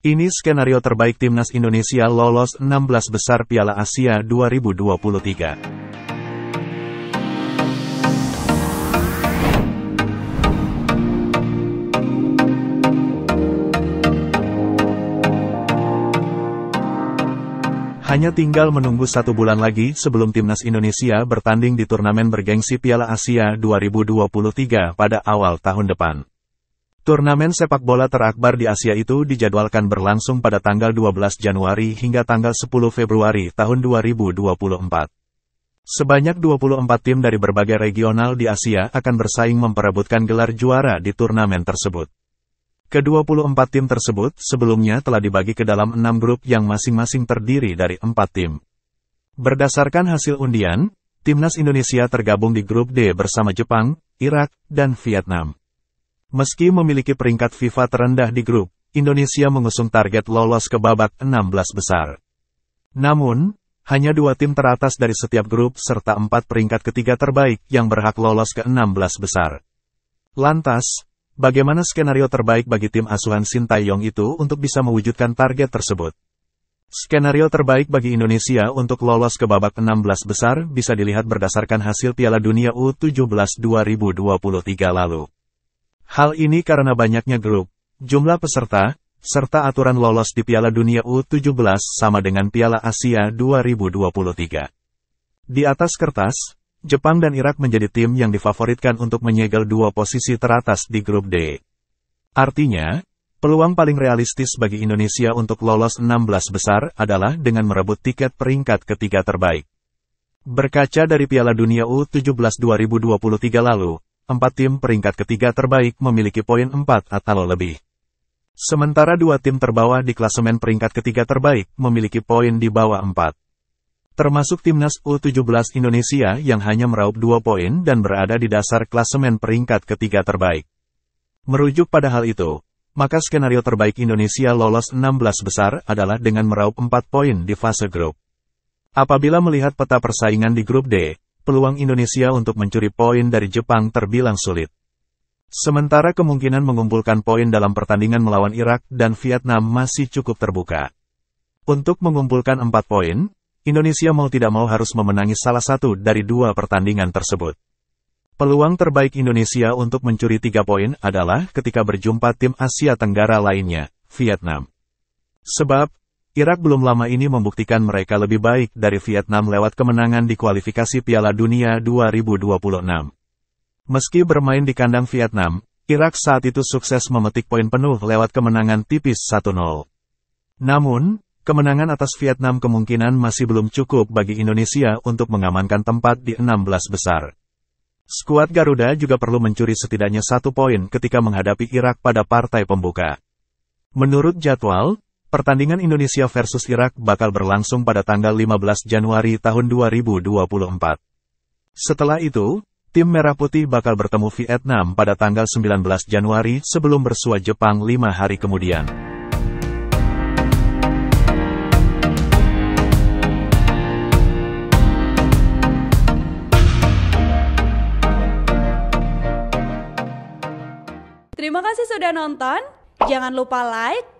Ini skenario terbaik timnas Indonesia lolos 16 besar Piala Asia 2023. Hanya tinggal menunggu satu bulan lagi sebelum timnas Indonesia bertanding di turnamen bergengsi Piala Asia 2023 pada awal tahun depan. Turnamen sepak bola terakbar di Asia itu dijadwalkan berlangsung pada tanggal 12 Januari hingga tanggal 10 Februari tahun 2024. Sebanyak 24 tim dari berbagai regional di Asia akan bersaing memperebutkan gelar juara di turnamen tersebut. Ke-24 tim tersebut sebelumnya telah dibagi ke dalam 6 grup yang masing-masing terdiri dari 4 tim. Berdasarkan hasil undian, Timnas Indonesia tergabung di grup D bersama Jepang, Irak, dan Vietnam. Meski memiliki peringkat FIFA terendah di grup, Indonesia mengusung target lolos ke babak 16 besar. Namun, hanya dua tim teratas dari setiap grup serta empat peringkat ketiga terbaik yang berhak lolos ke 16 besar. Lantas, bagaimana skenario terbaik bagi tim asuhan Sintayong itu untuk bisa mewujudkan target tersebut? Skenario terbaik bagi Indonesia untuk lolos ke babak 16 besar bisa dilihat berdasarkan hasil Piala Dunia U17 2023 lalu. Hal ini karena banyaknya grup, jumlah peserta, serta aturan lolos di Piala Dunia U17 sama dengan Piala Asia 2023. Di atas kertas, Jepang dan Irak menjadi tim yang difavoritkan untuk menyegel dua posisi teratas di grup D. Artinya, peluang paling realistis bagi Indonesia untuk lolos 16 besar adalah dengan merebut tiket peringkat ketiga terbaik. Berkaca dari Piala Dunia U17 2023 lalu, empat tim peringkat ketiga terbaik memiliki poin empat atau lebih. Sementara dua tim terbawah di klasemen peringkat ketiga terbaik memiliki poin di bawah empat. Termasuk timnas U17 Indonesia yang hanya meraup dua poin dan berada di dasar klasemen peringkat ketiga terbaik. Merujuk pada hal itu, maka skenario terbaik Indonesia lolos 16 besar adalah dengan meraup empat poin di fase grup. Apabila melihat peta persaingan di grup D, peluang Indonesia untuk mencuri poin dari Jepang terbilang sulit. Sementara kemungkinan mengumpulkan poin dalam pertandingan melawan Irak dan Vietnam masih cukup terbuka. Untuk mengumpulkan empat poin, Indonesia mau tidak mau harus memenangi salah satu dari dua pertandingan tersebut. Peluang terbaik Indonesia untuk mencuri tiga poin adalah ketika berjumpa tim Asia Tenggara lainnya, Vietnam. Sebab, Irak belum lama ini membuktikan mereka lebih baik dari Vietnam lewat kemenangan di kualifikasi Piala Dunia 2026. Meski bermain di kandang Vietnam, Irak saat itu sukses memetik poin penuh lewat kemenangan tipis 1-0. Namun, kemenangan atas Vietnam kemungkinan masih belum cukup bagi Indonesia untuk mengamankan tempat di 16 besar. Skuad Garuda juga perlu mencuri setidaknya satu poin ketika menghadapi Irak pada partai pembuka. Menurut jadwal, Pertandingan Indonesia versus Irak bakal berlangsung pada tanggal 15 Januari tahun 2024. Setelah itu, tim Merah Putih bakal bertemu Vietnam pada tanggal 19 Januari sebelum bersua Jepang lima hari kemudian. Terima kasih sudah nonton. Jangan lupa like,